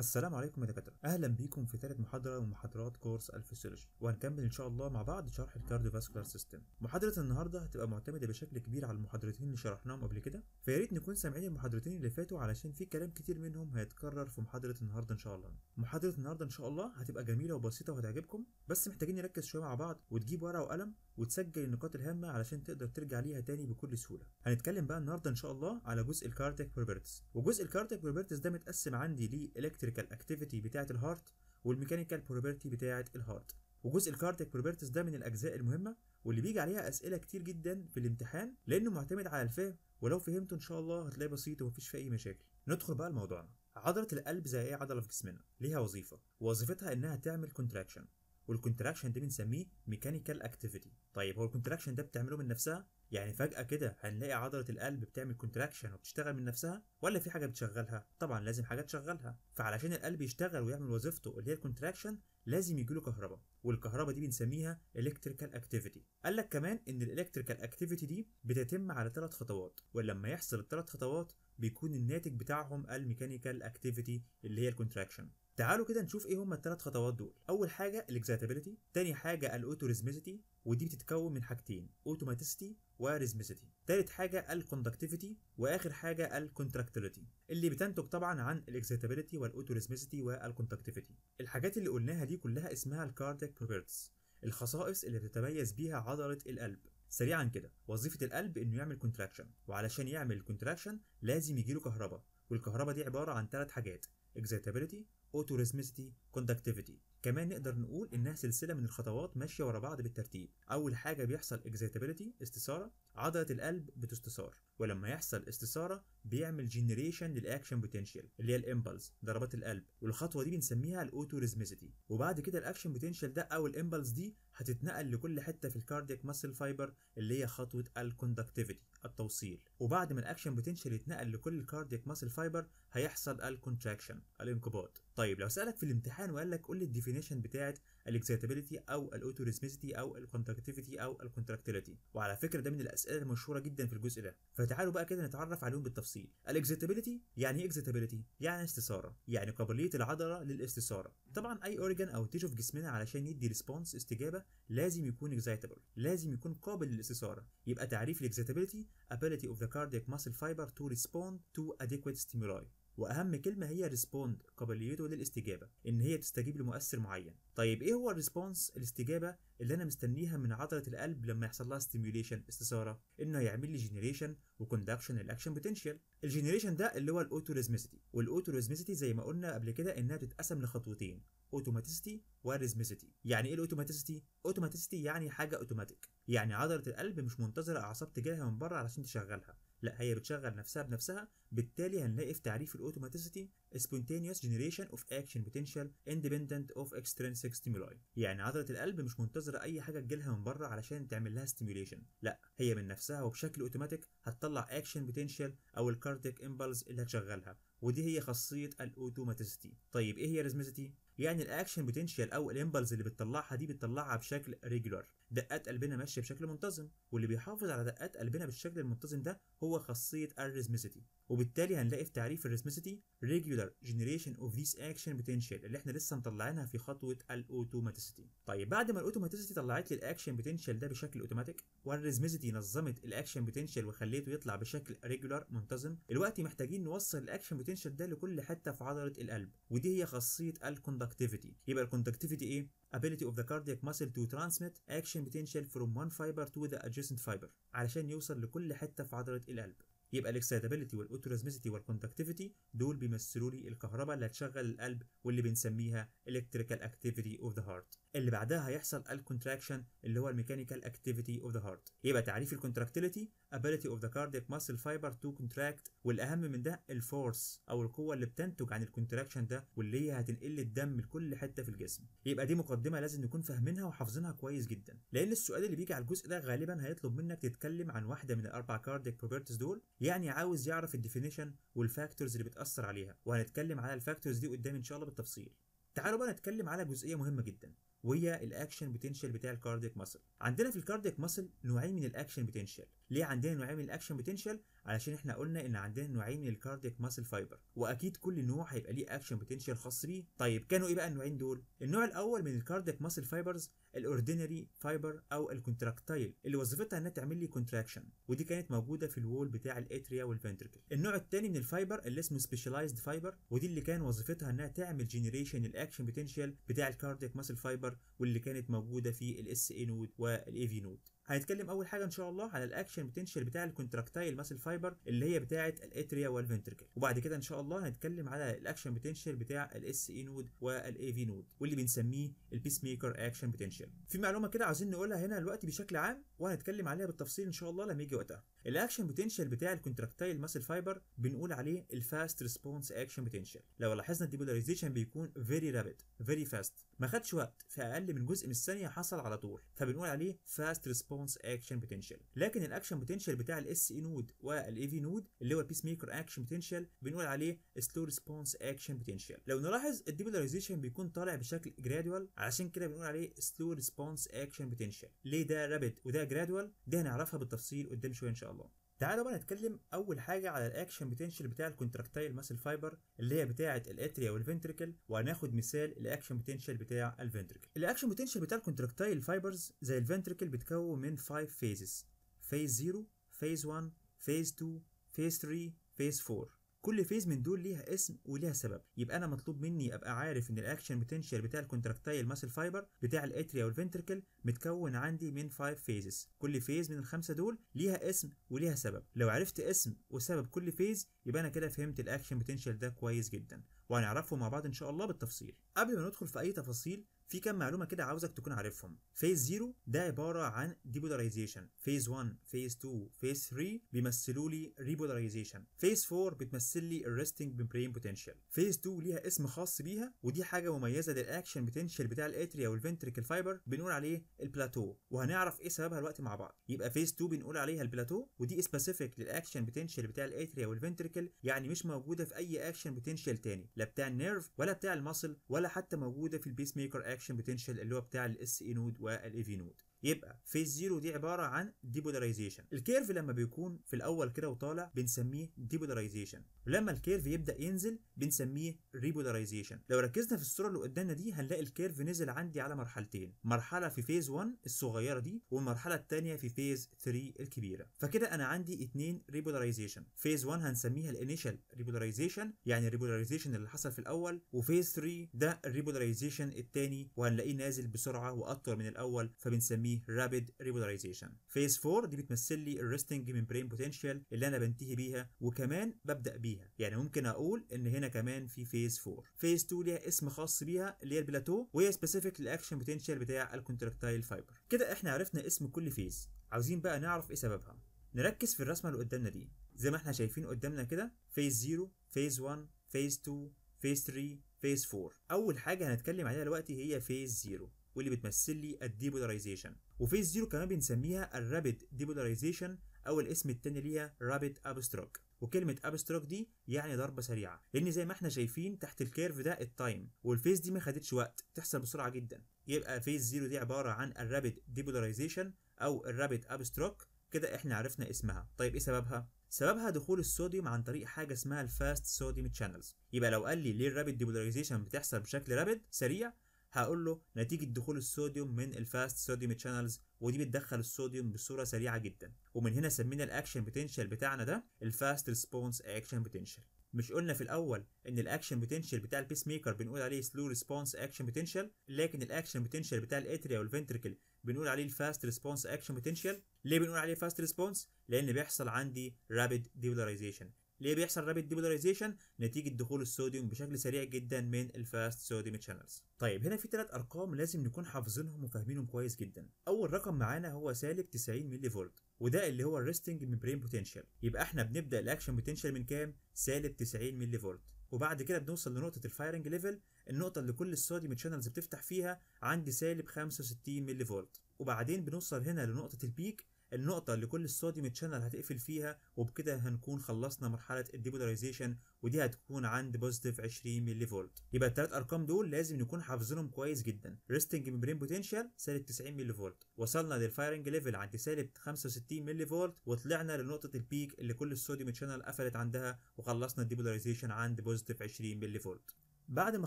السلام عليكم يا دكاترة اهلا بيكم في ثالث محاضرة من محاضرات كورس الفسيولوجي وهنكمل ان شاء الله مع بعض شرح الكارديوفاسكولار سيستم محاضرة النهاردة هتبقى معتمدة بشكل كبير على المحاضرتين اللي شرحناهم قبل كده فيا ريت نكون سامعين المحاضرتين اللي فاتوا علشان في كلام كتير منهم هيتكرر في محاضرة النهاردة ان شاء الله محاضرة النهاردة ان شاء الله هتبقى جميلة وبسيطة وهتعجبكم بس محتاجين نركز شوية مع بعض وتجيب ورقة وقلم وتسجل النقاط الهامه علشان تقدر ترجع ليها تاني بكل سهوله هنتكلم بقى النهارده ان شاء الله على جزء الكارتيك بروبرتس وجزء الكارتيك بروبرتس ده متقسم عندي للالكتريكال اكتيفيتي بتاعه الهارت والميكانيكال بروبرتي بتاعه الهارت وجزء الكارتيك بروبرتس ده من الاجزاء المهمه واللي بيجي عليها اسئله كتير جدا في الامتحان لانه معتمد على الفهم ولو فهمته ان شاء الله هتلاقيه بسيط ومفيش فيه اي مشاكل ندخل بقى لموضوعنا عضله القلب زي اي عضله في جسمنا ليها وظيفه وظيفتها انها تعمل كونتراكشن والكونتراكشن ده بنسميه ميكانيكال اكتيفيتي طيب هو الكونتراكشن ده بتعمله من نفسها يعني فجأة كده هنلاقي عضلة القلب بتعمل كونتراكشن وبتشتغل من نفسها ولا في حاجة بتشغلها؟ طبعا لازم حاجة تشغلها، فعلشان القلب يشتغل ويعمل وظيفته اللي هي الكونتراكشن لازم يجيله كهرباء، والكهرباء دي بنسميها الكتريكال اكتيفيتي. قال لك كمان ان الالكتريكال اكتيفيتي دي بتتم على ثلاث خطوات، ولما يحصل الثلاث خطوات بيكون الناتج بتاعهم الميكانيكال اكتيفيتي اللي هي الكونتراكشن. تعالوا كده نشوف ايه هما الثلاث خطوات دول اول حاجه الاكزاتابيلتي تاني حاجه الاوتوريزميسيتي ودي بتتكون من حاجتين اوتوماتيسيتي وريزميسيتي تالت حاجه الكوندكتيفيتي واخر حاجه الكونتراكتيليتي اللي بتنتج طبعا عن الاكزاتابيلتي والاوتوريزميسيتي والكوندكتيفيتي الحاجات اللي قلناها دي كلها اسمها الكاردياك بروبرتس الخصائص اللي بتتميز بيها عضله القلب سريعا كده وظيفه القلب انه يعمل كونتراكشن وعلشان يعمل كونتراكشن لازم يجيله كهرباء والكهرباء دي عباره عن ثلاث حاجات excitability اوتوريسمستي كوندكتيفيتي كمان نقدر نقول انها سلسله من الخطوات ماشيه ورا بعض بالترتيب اول حاجه بيحصل اكزيتابيليتي استثاره عضله القلب بتستثار ولما يحصل استثاره بيعمل جينيريشن للاكشن بوتنشال اللي هي الامبلس ضربات القلب والخطوه دي بنسميها الاوتوريزميسيتي وبعد كده الاكشن بوتنشال ده او الامبلس دي هتتنقل لكل حته في الكاردياك ماسل فايبر اللي هي خطوه الكوندكتيفيتي التوصيل وبعد ما الاكشن بوتنشال يتنقل لكل الكاردياك ماسل فايبر هيحصل الكونتراكشن الانقباض طيب لو سالك في الامتحان وقال لك قول لي الديفينيشن بتاعت الاكسيتابيلتي او الاوتوريزميسيتي او الكونتراكتيفيتي او الكونتراكتيليتي وعلى فكره ده من الاسئله المشهوره جدا في الجزء ده فتعالوا بقى كده نتعرف عليهم بالتفصيل الاكسيتابيلتي يعني ايه اكسيتابيلتي يعني استثاره يعني قابليه العضله للاستثاره طبعا اي اورجان او تيشو في جسمنا علشان يدي ريسبونس استجابه لازم يكون اكسيتابل لازم يكون قابل للاستثاره يبقى تعريف الاكسيتابيلتي ability of the cardiac muscle fiber to respond to adequate stimuli واهم كلمه هي ريسبوند قابليته للاستجابه ان هي تستجيب لمؤثر معين طيب ايه هو الريسبونس الاستجابه اللي انا مستنيها من عضله القلب لما يحصل لها ستيميوليشن استثاره انه يعمل لي جينيريشن وكوندكشن الاكشن بوتنشال الجينيريشن ده اللي هو الاوتوريزميسيتي والاوتوريزميسيتي زي ما قلنا قبل كده انها بتتقسم لخطوتين اوتوماتيسيتي وريزميسيتي يعني ايه الاوتوماتيسيتي اوتوماتيسيتي يعني حاجه اوتوماتيك يعني عضله القلب مش منتظره اعصاب تجاهها من بره علشان تشغلها لا هي بتشغل نفسها بنفسها بالتالي هنلاقي في تعريف الاوتوماتيسيتي spontaneous generation of action potential independent of extrinsic stimuli يعني عضلة القلب مش منتظرة أي حاجة تجيلها من بره علشان تعمل لها stimulation لا هي من نفسها وبشكل اوتوماتيك هتطلع action potential أو الكارديك impulse اللي هتشغلها ودي هي خاصيه الاوتوماتيسيتي طيب ايه هي الريزميسيتي يعني الاكشن بوتنشال او الامبلز اللي بتطلعها دي بتطلعها بشكل ريجولار دقات قلبنا ماشيه بشكل منتظم واللي بيحافظ على دقات قلبنا بالشكل المنتظم ده هو خاصيه الريزميسيتي وبالتالي هنلاقي في تعريف الريسمسيتي regular generation of ذيس action potential اللي احنا لسه مطلعينها في خطوه الاوتوماتيسيتي. طيب بعد ما الاوتوماتيسيتي طلعت لي الاكشن بوتنشال ده بشكل اوتوماتيك والريسمسيتي نظمت الاكشن بوتنشال وخليته يطلع بشكل ريجولار منتظم، دلوقتي محتاجين نوصل الاكشن بوتنشال ده لكل حته في عضله القلب ودي هي خاصيه الكوندكتيفيتي. يبقى الكوندكتيفيتي ايه؟ ability of the cardiac muscle to transmit action potential from one fiber to the adjacent fiber علشان يوصل لكل حته في عضله القلب. يبقى الاكسيتابيلتي والاوتوريزميسيتي والكوندكتيفيتي دول بيمثلوا لي الكهرباء اللي هتشغل القلب واللي بنسميها الكتريكال اكتيفيتي اوف ذا هارت اللي بعدها هيحصل الكونتراكشن اللي هو الميكانيكال اكتيفيتي اوف ذا هارت يبقى تعريف الكونتراكتيليتي ability of the cardiac muscle fiber to contract والاهم من ده الفورس او القوه اللي بتنتج عن الكونتراكشن ده واللي هي هتنقل الدم لكل حته في الجسم يبقى دي مقدمه لازم نكون فاهمينها وحافظينها كويس جدا لان السؤال اللي بيجي على الجزء ده غالبا هيطلب منك تتكلم عن واحده من الاربع كارديك بروبرتيز دول يعني عاوز يعرف الديفينيشن والفاكتورز اللي بتاثر عليها وهنتكلم على الفاكتورز دي قدام ان شاء الله بالتفصيل تعالوا بقى نتكلم على جزئيه مهمه جدا وهي الاكشن بوتنشال بتاع الكارديك ماسل عندنا في الكارديك ماسل نوعين من الاكشن بوتنشال ليه عندنا نوعين من الاكشن بوتنشال علشان احنا قلنا ان عندنا نوعين من الكارديك ماسل فايبر واكيد كل نوع هيبقى ليه اكشن بوتنشال خاص بيه طيب كانوا ايه بقى النوعين دول النوع الاول من الكارديك ماسل فايبرز الاوردينري فايبر او الكونتراكتايل اللي وظيفتها انها تعمل لي كونتراكشن ودي كانت موجوده في الوول بتاع الاتريا والفنتركل النوع الثاني من الفايبر اللي اسمه سبيشالايزد فايبر ودي اللي كان وظيفتها انها تعمل جنريشن الاكشن بوتنشال بتاع الكاردياك ماسل فايبر واللي كانت موجوده في الاس اي نود والاي في نود هيتكلم اول حاجه ان شاء الله على الاكشن بوتنشال بتاع الكونتراكتايل ماسل فايبر اللي هي بتاعه الاتريا والفنتركل وبعد كده ان شاء الله هنتكلم على الاكشن بوتنشال بتاع الاس اي نود والاي في نود واللي بنسميه البيس ميكر اكشن بوتنشال في معلومه كده عايزين نقولها هنا دلوقتي بشكل عام وهنتكلم عليها بالتفصيل ان شاء الله لما يجي وقتها الاكشن بوتنشال بتاع الكونتراكتايل ماسل فايبر بنقول عليه الفاست ريسبونس اكشن بوتنشال لو لاحظنا الديبولاريزيشن بيكون فيري رابيد فيري فاست ما خدش وقت في اقل من جزء من الثانيه حصل على طول فبنقول عليه فاست ريسبونس ريسبونس اكشن بوتنشال لكن الاكشن بوتنشال بتاع الاس اي نود والاي في نود اللي هو بيس ميكر اكشن بوتنشال بنقول عليه سلو ريسبونس اكشن بوتنشال لو نلاحظ الديبولاريزيشن بيكون طالع بشكل جرادوال عشان كده بنقول عليه سلو ريسبونس اكشن بوتنشال ليه ده رابد وده جرادوال ده هنعرفها بالتفصيل قدام شويه ان شاء الله تعالوا بقى نتكلم اول حاجه على الاكشن بوتنشال بتاع الكونتراكتايل ماسل فايبر اللي هي بتاعه الاتريا والفنتريكل وهناخد مثال الاكشن بوتنشال بتاع الفنتريكل الاكشن بوتنشال بتاع الكونتراكتايل فايبرز زي الفنتريكل بيتكون من 5 فيزز فيز 0 فيز 1 فيز 2 فيز 3 فيز 4 كل فيز من دول ليها اسم وليها سبب يبقى انا مطلوب مني ابقى عارف ان الاكشن بوتنشال بتاع الكونتراكتايل ماسل فايبر بتاع الاتريا والفنتركل متكون عندي من 5 فيزز كل فيز من الخمسه دول ليها اسم وليها سبب لو عرفت اسم وسبب كل فيز يبقى انا كده فهمت الاكشن بوتنشال ده كويس جدا وهنعرفه مع بعض ان شاء الله بالتفصيل قبل ما ندخل في اي تفاصيل في كام معلومه كده عاوزك تكون عارفهم فيز 0 ده عباره عن ديبولاريزيشن فيز 1 فيز 2 فيز 3 بيمثلوا لي ريبولاريزيشن فيز 4 بتمثل لي الريستنج ممبرين بوتنشال فيز 2 ليها اسم خاص بيها ودي حاجه مميزه للاكشن بوتنشال بتاع الاتريا والفنتريكل فايبر بنقول عليه البلاتو وهنعرف ايه سببها دلوقتي مع بعض يبقى فيز 2 بنقول عليها البلاتو ودي سبيسيفيك للاكشن بوتنشال بتاع الاتريا والفنتريكل يعني مش موجوده في اي اكشن بوتنشال تاني لا بتاع النيرف ولا بتاع المسل ولا حتى موجوده في البيس ميكر الاكشن بوتنشال اللي هو بتاع الاس اي e نود والاي في نود يبقى فيز زيرو دي عباره عن ديبولاريزيشن الكيرف لما بيكون في الاول كده وطالع بنسميه ديبولاريزيشن ولما الكيرف يبدا ينزل بنسميه ريبولاريزيشن لو ركزنا في الصوره اللي قدامنا دي هنلاقي الكيرف نزل عندي على مرحلتين مرحله في فيز 1 الصغيره دي والمرحله الثانيه في فيز 3 الكبيره فكده انا عندي اثنين ريبولاريزيشن فيز 1 هنسميها الانيشال ريبولاريزيشن يعني الريبولاريزيشن اللي حصل في الاول وفيز 3 ده الريبولاريزيشن الثاني وهنلاقيه نازل بسرعه واطول من الاول فبنسميه بنسميه رابيد ريبولاريزيشن فيز 4 دي بتمثل لي الريستنج ميمبرين بوتنشال اللي انا بنتهي بيها وكمان ببدا بيها يعني ممكن اقول ان هنا كمان في فيز 4 فيز 2 ليها اسم خاص بيها اللي هي البلاتو وهي سبيسيفيك للاكشن بوتنشال بتاع الكونتراكتايل فايبر كده احنا عرفنا اسم كل فيز عاوزين بقى نعرف ايه سببها نركز في الرسمه اللي قدامنا دي زي ما احنا شايفين قدامنا كده فيز 0 فيز 1 فيز 2 فيز 3 فيز 4 اول حاجه هنتكلم عليها دلوقتي هي فيز 0 واللي بتمثل لي الديبولاريزيشن وفيز زيرو كمان بنسميها الرابيد ديبولاريزيشن او الاسم التاني ليها رابيد ابستروك وكلمة ابستروك دي يعني ضربة سريعة لأن زي ما احنا شايفين تحت الكيرف ده التايم والفيز دي ما خدتش وقت تحصل بسرعة جدا يبقى فيز زيرو دي عبارة عن الرابيد ديبولاريزيشن أو الرابيد ابستروك كده احنا عرفنا اسمها طيب ايه سببها؟ سببها دخول الصوديوم عن طريق حاجه اسمها الفاست صوديوم تشانلز يبقى لو قال لي ليه الرابيد ديبولاريزيشن بتحصل بشكل رابيد سريع هقول له نتيجة دخول الصوديوم من الفاست صوديوم تشانلز ودي بتدخل الصوديوم بصورة سريعة جدا ومن هنا سمينا الاكشن بوتنشال بتاعنا ده الفاست ريسبونس اكشن بوتنشال مش قلنا في الاول ان الاكشن بوتنشال بتاع البيس ميكر بنقول عليه سلو ريسبونس اكشن بوتنشال لكن الاكشن بوتنشال بتاع الاتريا والفنتركل بنقول عليه الفاست ريسبونس اكشن بوتنشال ليه بنقول عليه فاست ريسبونس لان بيحصل عندي رابيد ديبولاريزيشن ليه بيحصل رابيد ديبولاريزيشن نتيجه دخول الصوديوم بشكل سريع جدا من الفاست صوديوم شانلز طيب هنا في ثلاث ارقام لازم نكون حافظينهم وفاهمينهم كويس جدا اول رقم معانا هو سالب 90 ملي فولت وده اللي هو الريستنج ميمبرين بوتنشال يبقى احنا بنبدا الاكشن بوتنشال من كام سالب 90 ملي فولت وبعد كده بنوصل لنقطه الفايرنج ليفل النقطه اللي كل الصوديوم شانلز بتفتح فيها عند سالب 65 ملي فولت وبعدين بنوصل هنا لنقطه البيك النقطة اللي كل الصوديوم تشانل هتقفل فيها وبكده هنكون خلصنا مرحلة الديبولاريزيشن ودي هتكون عند بوزيتيف 20 ملي فولت يبقى التلات أرقام دول لازم نكون حافظينهم كويس جدا ريستنج ميمبرين بوتنشال سالب 90 ملي فولت وصلنا للفايرنج ليفل عند سالب 65 ملي فولت وطلعنا لنقطة البيك اللي كل الصوديوم تشانل قفلت عندها وخلصنا الديبولاريزيشن عند بوزيتيف 20 ملي فولت بعد ما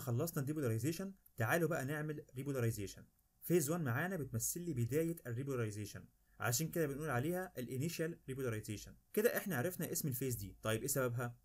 خلصنا الديبولاريزيشن تعالوا بقى نعمل ريبولاريزيشن فيز 1 معانا بتمثل لي بداية الريبولاريزيشن عشان كده بنقول عليها الانيشال ريبولاريزيشن كده احنا عرفنا اسم الفيز دي طيب ايه سببها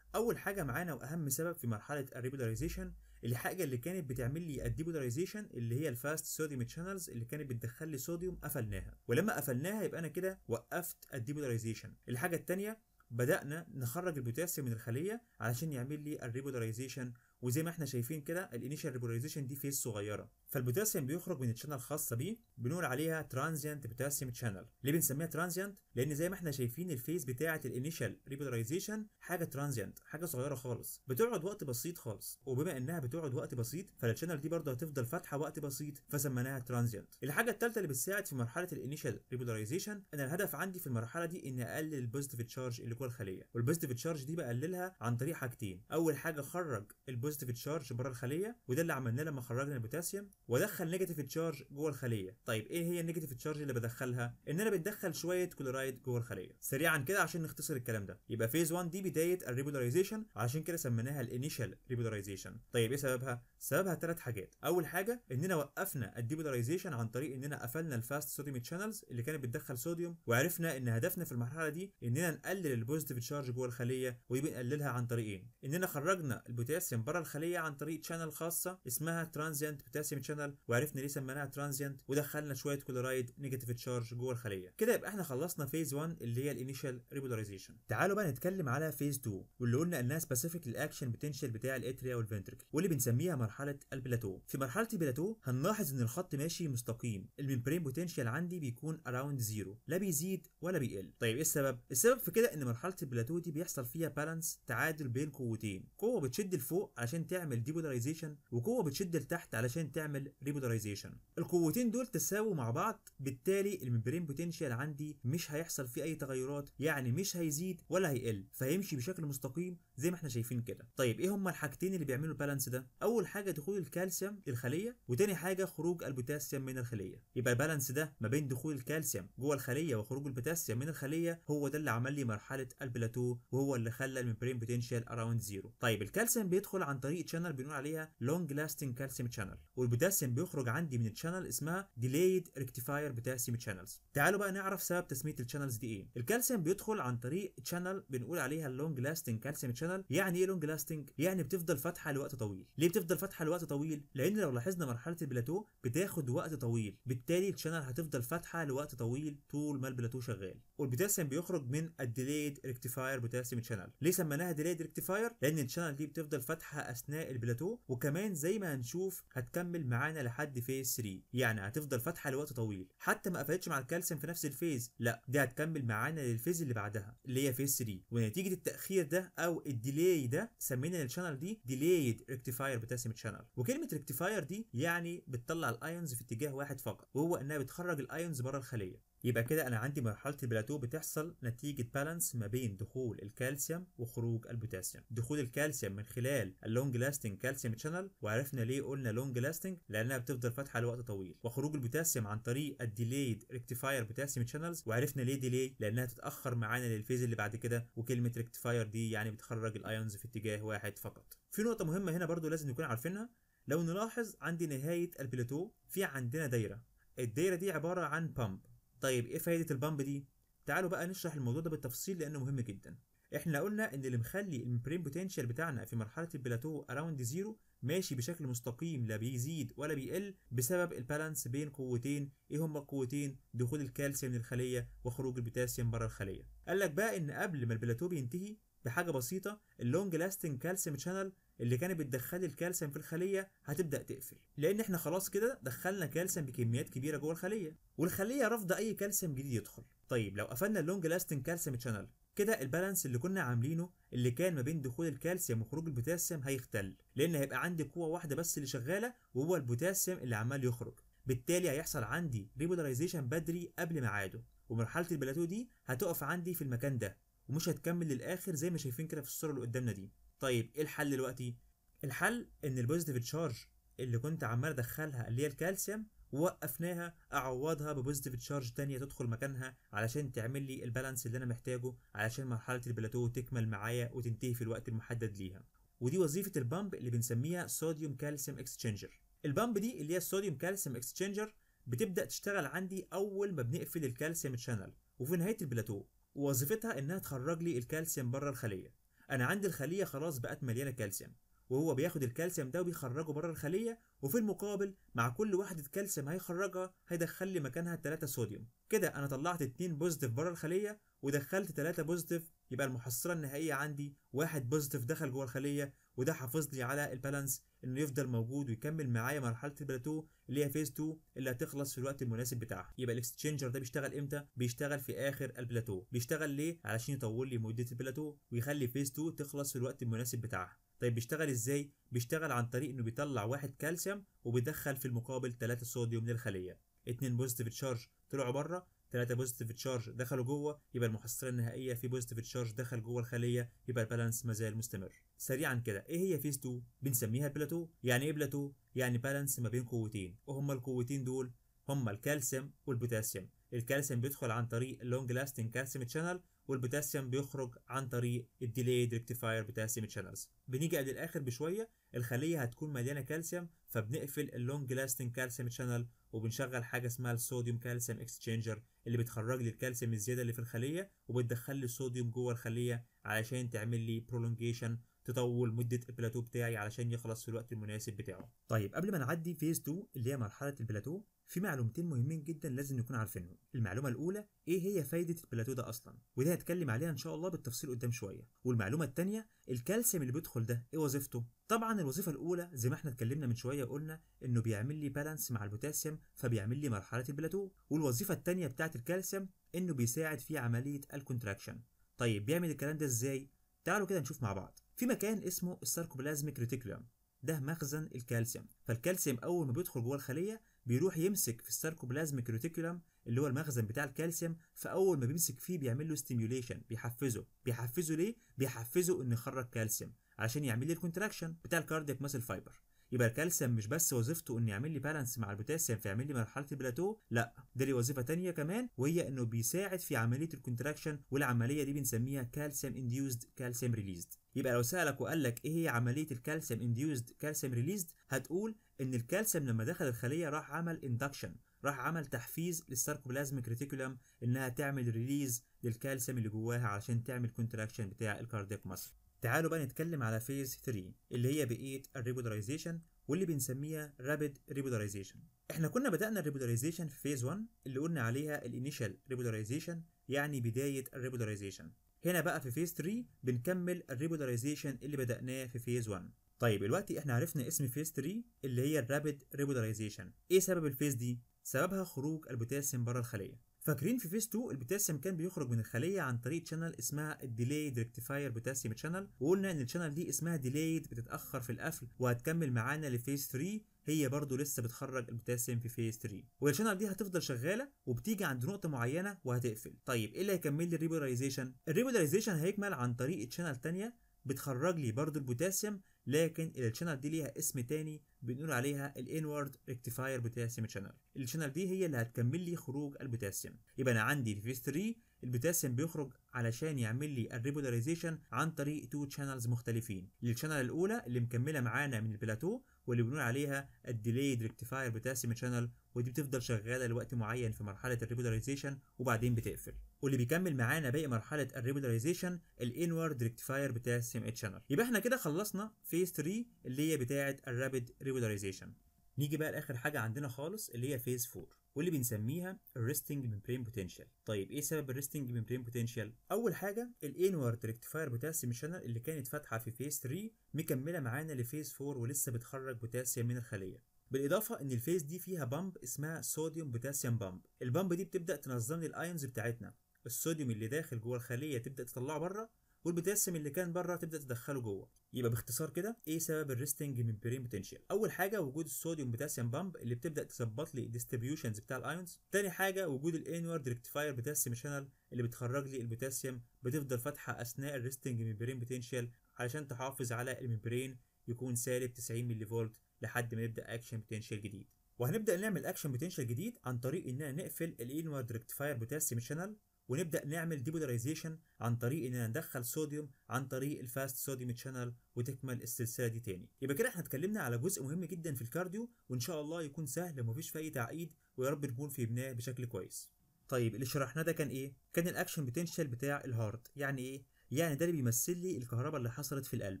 اول حاجه معانا واهم سبب في مرحله الريبولاريزيشن الحاجه اللي كانت بتعمل لي الديبولاريزيشن اللي هي الفاست صوديوم شانلز اللي كانت بتدخل لي صوديوم قفلناها ولما قفلناها يبقى انا كده وقفت الديبولاريزيشن الحاجه الثانيه بدأنا نخرج البوتاسيوم من الخلية علشان يعمل لي الريبولاريزيشن وزي ما احنا شايفين كده الانيشال ريبولاريزيشن دي فيز صغيرة فالبوتاسيوم بيخرج من الشانل الخاصه بيه بنقول عليها ترانزيانت بوتاسيوم شانل ليه بنسميها ترانزيانت لان زي ما احنا شايفين الفيز بتاعه الانيشال ريبولاريزيشن حاجه ترانزيانت حاجه صغيره خالص بتقعد وقت بسيط خالص وبما انها بتقعد وقت بسيط فالشانل دي برضه هتفضل فاتحه وقت بسيط فسميناها ترانزيانت الحاجه الثالثه اللي بتساعد في مرحله الانيشال ريبولاريزيشن انا الهدف عندي في المرحله دي ان اقلل البوزيتيف تشارج اللي جوه الخليه والبوزيتيف تشارج دي بقللها عن طريق حاجتين اول حاجه خرج البوزيتيف تشارج بره الخليه وده اللي عملناه لما خرجنا البوتاسيوم وادخل نيجاتيف تشارج جوه الخليه طيب ايه هي النيجاتيف تشارج اللي بدخلها ان انا بتدخل شويه كلورايد جوه الخليه سريعا كده عشان نختصر الكلام ده يبقى فيز 1 دي بدايه الريبولاريزيشن عشان كده سميناها الانيشال ريبولاريزيشن طيب ايه سببها سببها ثلاث حاجات اول حاجه اننا وقفنا الديبولاريزيشن عن طريق اننا قفلنا الفاست صوديوم تشانلز اللي كانت بتدخل صوديوم وعرفنا ان هدفنا في المرحله دي اننا نقلل البوزيتيف تشارج جوه الخليه ودي بنقللها عن طريقين اننا خرجنا البوتاسيوم بره الخليه عن طريق تشانل خاصه اسمها ترانزيانت بوتاسيوم فانكشنال وعرفنا ليه سميناها ترانزيانت ودخلنا شويه كلورايد نيجاتيف تشارج جوه الخليه كده يبقى احنا خلصنا فيز 1 اللي هي الانيشال ريبولاريزيشن تعالوا بقى نتكلم على فيز 2 واللي قلنا انها سبيسيفيك للاكشن بوتنشال بتاع الاتريا والفنتركل واللي بنسميها مرحله البلاتو في مرحله البلاتو هنلاحظ ان الخط ماشي مستقيم الممبرين بوتنشال عندي بيكون اراوند زيرو لا بيزيد ولا بيقل طيب ايه السبب السبب في كده ان مرحله البلاتو دي بيحصل فيها بالانس تعادل بين قوتين قوه بتشد لفوق علشان تعمل ديبولاريزيشن وقوه بتشد لتحت علشان تعمل بوتنشال القوتين دول تساووا مع بعض بالتالي الممبرين بوتنشال عندي مش هيحصل فيه اي تغيرات يعني مش هيزيد ولا هيقل فيمشي بشكل مستقيم زي ما احنا شايفين كده طيب ايه هما الحاجتين اللي بيعملوا البالانس ده اول حاجه دخول الكالسيوم الخليه وتاني حاجه خروج البوتاسيوم من الخليه يبقى البالانس ده ما بين دخول الكالسيوم جوه الخليه وخروج البوتاسيوم من الخليه هو ده اللي عمل لي مرحله البلاتو وهو اللي خلى الممبرين بوتنشال اراوند زيرو طيب الكالسيوم بيدخل عن طريق تشانل بنقول عليها لونج لاستنج كالسيوم تشانل والبوتاسيوم بيخرج عندي من التشانل اسمها ديلايد ريكتيفاير بوتاسيوم تشانلز تعالوا بقى نعرف سبب تسميه التشانلز دي ايه الكالسيوم بيدخل عن طريق شانل بنقول عليها اللونج لاستنج كالسيوم فانكشنال يعني ايه لونج لاستنج يعني بتفضل فاتحه لوقت طويل ليه بتفضل فاتحه لوقت طويل لان لو لاحظنا مرحله البلاتو بتاخد وقت طويل بالتالي الشانل هتفضل فاتحه لوقت طويل طول ما البلاتو شغال والبوتاسيوم بيخرج من الديليد ريكتيفاير بوتاسيوم شانل ليه سميناها ديليد ريكتيفاير لان الشانل دي بتفضل فاتحه اثناء البلاتو وكمان زي ما هنشوف هتكمل معانا لحد فيز 3 يعني هتفضل فاتحه لوقت طويل حتى ما قفلتش مع الكالسيوم في نفس الفيز لا دي هتكمل معانا للفيز اللي بعدها اللي هي فيز 3 ونتيجه التاخير ده او الديلي ده سمينا الشانل دي ديلييد ريكتيفاير بوتاسيوم شانل وكلمه ريكتيفاير دي يعني بتطلع الايونز في اتجاه واحد فقط وهو انها بتخرج الايونز بره الخليه يبقى كده أنا عندي مرحلة البلاتو بتحصل نتيجة بالانس ما بين دخول الكالسيوم وخروج البوتاسيوم دخول الكالسيوم من خلال اللونج لاستنج كالسيوم شانل وعرفنا ليه قلنا لونج لاستنج لأنها بتفضل فاتحة لوقت طويل وخروج البوتاسيوم عن طريق الديليد ريكتيفاير بوتاسيوم شانلز وعرفنا ليه ديلي لأنها تتأخر معانا للفيز اللي بعد كده وكلمة ريكتيفاير دي يعني بتخرج الايونز في اتجاه واحد فقط في نقطة مهمة هنا برضو لازم نكون عارفينها لو نلاحظ عند نهاية البلاتو في عندنا دايرة الدايرة دي عبارة عن بامب طيب ايه فايده البامب دي تعالوا بقى نشرح الموضوع ده بالتفصيل لانه مهم جدا احنا قلنا ان اللي مخلي البرين بوتنشال بتاعنا في مرحله البلاتو اراوند زيرو ماشي بشكل مستقيم لا بيزيد ولا بيقل بسبب البالانس بين قوتين ايه هما القوتين دخول الكالسيوم من الخليه وخروج البوتاسيوم بره الخليه قال لك بقى ان قبل ما البلاتو بينتهي بحاجه بسيطه اللونج لاستنج كالسيوم شانل اللي كانت بتدخل الكالسيوم في الخليه هتبدا تقفل لان احنا خلاص كده دخلنا كالسيوم بكميات كبيره جوه الخليه والخليه رافضه اي كالسيوم جديد يدخل طيب لو قفلنا اللونج لاستنج كالسيوم شانل كده البالانس اللي كنا عاملينه اللي كان ما بين دخول الكالسيوم وخروج البوتاسيوم هيختل لان هيبقى عندي قوه واحده بس اللي شغاله وهو البوتاسيوم اللي عمال يخرج بالتالي هيحصل عندي ريبولاريزيشن بدري قبل ميعاده ومرحله البلاتو دي هتقف عندي في المكان ده ومش هتكمل للاخر زي ما شايفين كده في الصوره اللي قدامنا دي طيب ايه الحل دلوقتي الحل ان البوزيتيف تشارج اللي كنت عمال ادخلها اللي هي الكالسيوم وقفناها اعوضها ببوزيتيف تشارج تانية تدخل مكانها علشان تعمل لي البالانس اللي انا محتاجه علشان مرحله البلاتو تكمل معايا وتنتهي في الوقت المحدد ليها ودي وظيفه البامب اللي بنسميها صوديوم كالسيوم اكستشينجر البامب دي اللي هي الصوديوم كالسيوم اكستشينجر بتبدا تشتغل عندي اول ما بنقفل الكالسيوم شانل وفي نهايه البلاتو ووظيفتها انها تخرج لي الكالسيوم بره الخليه انا عندي الخليه خلاص بقت مليانه كالسيوم وهو بياخد الكالسيوم ده وبيخرجه بره الخليه وفي المقابل مع كل وحده كالسيوم هيخرجها هيدخل لي مكانها 3 صوديوم كده انا طلعت 2 بوزيتيف بره الخليه ودخلت 3 بوزيتيف يبقى المحصله النهائيه عندي واحد بوزيتيف دخل جوه الخليه وده حافظ لي على البالانس انه يفضل موجود ويكمل معايا مرحله البلاتو اللي هي فيز 2 اللي هتخلص في الوقت المناسب بتاعها يبقى الاكستشينجر ده بيشتغل امتى بيشتغل في اخر البلاتو بيشتغل ليه علشان يطول لي مده البلاتو ويخلي فيز 2 تخلص في الوقت المناسب بتاعها طيب بيشتغل ازاي بيشتغل عن طريق انه بيطلع واحد كالسيوم وبيدخل في المقابل 3 صوديوم للخليه اتنين بوزيتيف تشارج طلعوا بره 3 بوزيتيف تشارج دخلوا جوه يبقى المحصله النهائيه في بوزيتيف تشارج دخل جوه الخليه يبقى البالانس ما زال مستمر سريعا كده ايه هي فيز 2 بنسميها البلاتو، يعني ايه بلاتو يعني بالانس ما بين قوتين وهما القوتين دول هما الكالسيوم والبوتاسيوم الكالسيوم بيدخل عن طريق لونج لاستنج كالسيوم تشانل والبوتاسيوم بيخرج عن طريق الديليد ريكتيفاير بوتاسيوم شانلز بنيجي قبل الاخر بشويه الخليه هتكون مليانه كالسيوم فبنقفل اللونج لاستنج كالسيوم شانل وبنشغل حاجه اسمها الصوديوم كالسيوم اكسشينجر اللي بتخرج لي الكالسيوم الزياده اللي في الخليه وبتدخل لي الصوديوم جوه الخليه علشان تعمل لي برولونجيشن تطول مده البلاتو بتاعي علشان يخلص في الوقت المناسب بتاعه طيب قبل ما نعدي فيز 2 اللي هي مرحله البلاتو في معلومتين مهمين جدا لازم نكون عارفينهم المعلومه الاولى ايه هي فايده البلاتو ده اصلا وده هتكلم عليها ان شاء الله بالتفصيل قدام شويه والمعلومه الثانيه الكالسيوم اللي بيدخل ده ايه وظيفته طبعا الوظيفه الاولى زي ما احنا اتكلمنا من شويه قلنا انه بيعمل لي بالانس مع البوتاسيوم فبيعمل لي مرحله البلاتو والوظيفه الثانيه بتاعه الكالسيوم انه بيساعد في عمليه الكونتراكشن طيب بيعمل الكلام ده ازاي تعالوا كده نشوف مع بعض في مكان اسمه الساركوبلازميك ريتيكولوم ده مخزن الكالسيوم فالكالسيوم اول ما بيدخل جوه الخليه بيروح يمسك في الساركوبلازميك ريتيكولم اللي هو المخزن بتاع الكالسيوم فاول ما بيمسك فيه بيعمل له ستيميوليشن بيحفزه بيحفزه ليه بيحفزه انه يخرج كالسيوم عشان يعمل لي الكونتراكشن بتاع الكاردياك ماسل فايبر يبقى الكالسيوم مش بس وظيفته انه يعمل لي بالانس مع البوتاسيوم فيعمل لي مرحله البلاتو لا ده ليه وظيفه ثانيه كمان وهي انه بيساعد في عمليه الكونتراكشن والعمليه دي بنسميها كالسيوم انديوزد كالسيوم ريليزد يبقى لو سالك وقال لك ايه هي عمليه الكالسيوم انديوزد كالسيوم ريليزد هتقول ان الكالسيوم لما دخل الخليه راح عمل اندكشن راح عمل تحفيز للساركوبلازميك ريتيكولم انها تعمل ريليز للكالسيوم اللي جواها علشان تعمل كونتراكشن بتاع الكاردياك ماسل تعالوا بقى نتكلم على فيز 3 اللي هي بقيه الريبودرايزيشن واللي بنسميها رابيد ريبودرايزيشن احنا كنا بدانا الريبودرايزيشن في فيز 1 اللي قلنا عليها الانيشال ريبودرايزيشن يعني بدايه الريبودرايزيشن هنا بقى في فيز 3 بنكمل الريبودرايزيشن اللي بدأناه في فيز 1 طيب الوقت احنا عرفنا اسم فيز 3 اللي هي الرابيد ريبودرايزيشن ايه سبب الفيز دي سببها خروج البوتاسيوم بره الخليه فاكرين في فيس 2 البوتاسيوم كان بيخرج من الخليه عن طريق شانل اسمها الديليد ريكتيفاير بوتاسيوم شانل وقلنا ان الشانل دي اسمها ديليد بتتاخر في القفل وهتكمل معانا لفيس 3 هي برضه لسه بتخرج البوتاسيوم في فيز 3 والشانل دي هتفضل شغاله وبتيجي عند نقطه معينه وهتقفل طيب ايه اللي هيكمل لي الريبولاريزيشن الريبولاريزيشن هيكمل عن طريق شانل ثانيه بتخرج لي برضه البوتاسيوم لكن الشانل دي ليها اسم تاني بنقول عليها الانورد ريكتيفاير بوتاسيوم شانل الشانل دي هي اللي هتكمل لي خروج البوتاسيوم يبقى انا عندي في فيس 3 البوتاسيوم بيخرج علشان يعمل لي الريبولاريزيشن عن طريق تو شانلز مختلفين channel الاولى اللي مكمله معانا من البلاتو واللي بنقول عليها الديليد ريكتيفاير بوتاسيوم شانل ودي بتفضل شغاله لوقت معين في مرحله الريبولاريزيشن وبعدين بتقفل واللي بيكمل معانا باقي مرحله الريبولاريزيشن الانورد ريكتيفاير بوتاسيوم شانل يبقى احنا كده خلصنا فيز 3 اللي هي بتاعه الرابيد ريبولاريزيشن نيجي بقى لاخر حاجه عندنا خالص اللي هي فيز 4 واللي بنسميها الريستنج ممبرين بوتنشال طيب ايه سبب الريستنج ممبرين بوتنشال اول حاجه الانورد ريكتيفاير بوتاسيوم شانل اللي كانت فاتحه في فيز 3 مكمله معانا لفيز 4 ولسه بتخرج بوتاسيوم من الخليه بالاضافه ان الفيز دي فيها بامب اسمها صوديوم بوتاسيوم بامب البامب دي بتبدا تنظم لي الايونز بتاعتنا الصوديوم اللي داخل جوه الخليه تبدا تطلعه بره والبوتاسيوم اللي كان بره تبدا تدخله جوه يبقى باختصار كده ايه سبب الريستنج من برين بوتنشال اول حاجه وجود الصوديوم بوتاسيوم بامب اللي بتبدا تظبط لي الديستريبيوشنز بتاع الايونز تاني حاجه وجود الانورد ريكتيفاير بوتاسيوم شانل اللي بتخرج لي البوتاسيوم بتفضل فاتحه اثناء الريستنج من برين بوتنشال علشان تحافظ على الممبرين يكون سالب 90 ملي فولت لحد ما نبدا اكشن بوتنشال جديد وهنبدا نعمل اكشن بوتنشال جديد عن طريق اننا نقفل الانورد ريكتيفاير بوتاسيوم شانل ونبدا نعمل ديبولاريزيشن عن طريق اننا ندخل صوديوم عن طريق الفاست صوديوم تشانل وتكمل السلسله دي تاني يبقى كده احنا اتكلمنا على جزء مهم جدا في الكارديو وان شاء الله يكون سهل ومفيش فيه اي تعقيد ويا رب نكون في بناه بشكل كويس طيب اللي شرحناه ده كان ايه كان الاكشن بوتنشال بتاع الهارت يعني ايه يعني ده اللي بيمثل لي الكهرباء اللي حصلت في القلب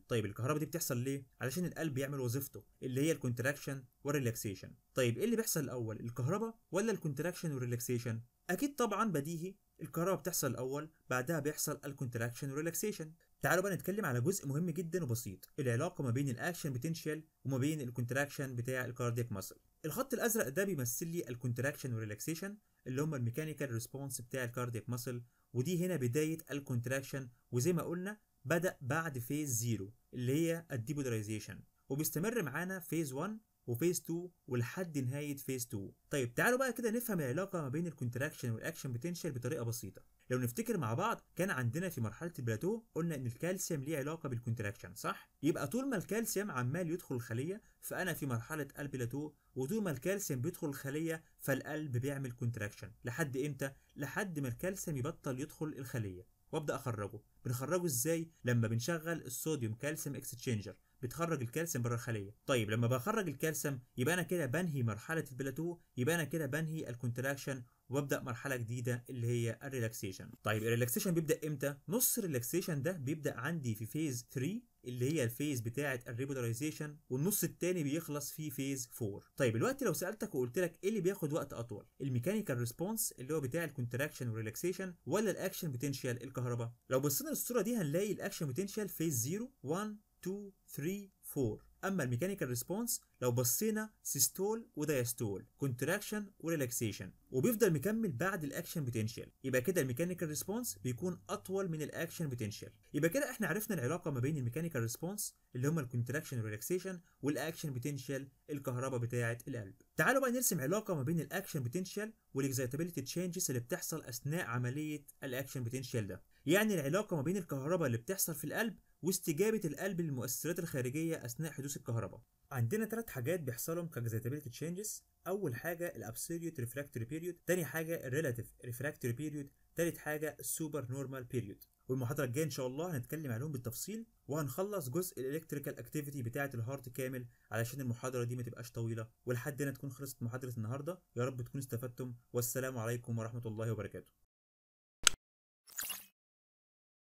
طيب الكهرباء دي بتحصل ليه علشان القلب يعمل وظيفته اللي هي الكونتراكشن والريلاكسيشن طيب ايه اللي بيحصل الاول الكهرباء ولا الكونتراكشن والريلاكسيشن اكيد طبعا بديهي القرارة بتحصل الاول بعدها بيحصل الكونتراكشن والريلاكسيشن تعالوا بقى نتكلم على جزء مهم جدا وبسيط العلاقه ما بين الاكشن بوتنشال وما بين الكونتراكشن بتاع الكاردياك ماسل الخط الازرق ده بيمثل لي الكونتراكشن والريلاكسيشن اللي هم الميكانيكال ريسبونس بتاع الكاردياك ماسل ودي هنا بدايه الكونتراكشن وزي ما قلنا بدا بعد فيز زيرو اللي هي الديبولاريزيشن وبيستمر معانا فيز 1 وفيز 2 ولحد نهايه فيز 2 طيب تعالوا بقى كده نفهم العلاقه ما بين الكونتراكشن والاكشن بوتنشال بطريقه بسيطه لو نفتكر مع بعض كان عندنا في مرحله البلاتو قلنا ان الكالسيوم ليه علاقه بالكونتراكشن صح يبقى طول ما الكالسيوم عمال يدخل الخليه فانا في مرحله البلاتو وطول ما الكالسيوم بيدخل الخليه فالقلب بيعمل كونتراكشن لحد امتى لحد ما الكالسيوم يبطل يدخل الخليه وابدا اخرجه بنخرجه ازاي لما بنشغل الصوديوم كالسيوم اكستشينجر بتخرج الكالسيوم بره الخليه طيب لما بخرج الكالسيوم يبقى انا كده بنهي مرحله البلاتو يبقى انا كده بنهي الكونتراكشن وببدا مرحله جديده اللي هي الريلاكسيشن طيب الريلاكسيشن بيبدا امتى نص الريلاكسيشن ده بيبدا عندي في فيز 3 اللي هي الفيز بتاعه الريبولاريزيشن والنص الثاني بيخلص في فيز 4 طيب الوقت لو سالتك وقلت لك ايه اللي بياخد وقت اطول الميكانيكال ريسبونس اللي هو بتاع الكونتراكشن والريلاكسيشن ولا الاكشن بوتنشال الكهرباء لو بصينا للصوره دي هنلاقي الاكشن بوتنشال فيز 0 1 2 3 4 اما الميكانيكال ريسبونس لو بصينا سيستول ودايستول كونتراكشن وريلاكسيشن وبيفضل مكمل بعد الاكشن بوتنشال يبقى كده الميكانيكال ريسبونس بيكون اطول من الاكشن بوتنشال يبقى كده احنا عرفنا العلاقه ما بين الميكانيكال ريسبونس اللي هما الكونتراكشن والريلاكسيشن والاكشن بوتنشال الكهرباء بتاعه القلب تعالوا بقى نرسم علاقه ما بين الاكشن بوتنشال والاكزايتابيلتي تشينجز اللي بتحصل اثناء عمليه الاكشن بوتنشال ده يعني العلاقه ما بين الكهرباء اللي بتحصل في القلب واستجابة القلب للمؤثرات الخارجية أثناء حدوث الكهرباء. عندنا ثلاث حاجات بيحصلهم كجزيتابيلتي تشينجز أول حاجة الأبسوليوت ريفراكتوري بيريود، تاني حاجة الريلاتيف ريفراكتوري بيريود، تالت حاجة السوبر نورمال بيريود. والمحاضرة الجاية إن شاء الله هنتكلم عليهم بالتفصيل وهنخلص جزء الإلكتريكال أكتيفيتي بتاعة الهارت كامل علشان المحاضرة دي ما تبقاش طويلة ولحد هنا تكون خلصت محاضرة النهاردة يا رب تكونوا استفدتم والسلام عليكم ورحمة الله وبركاته.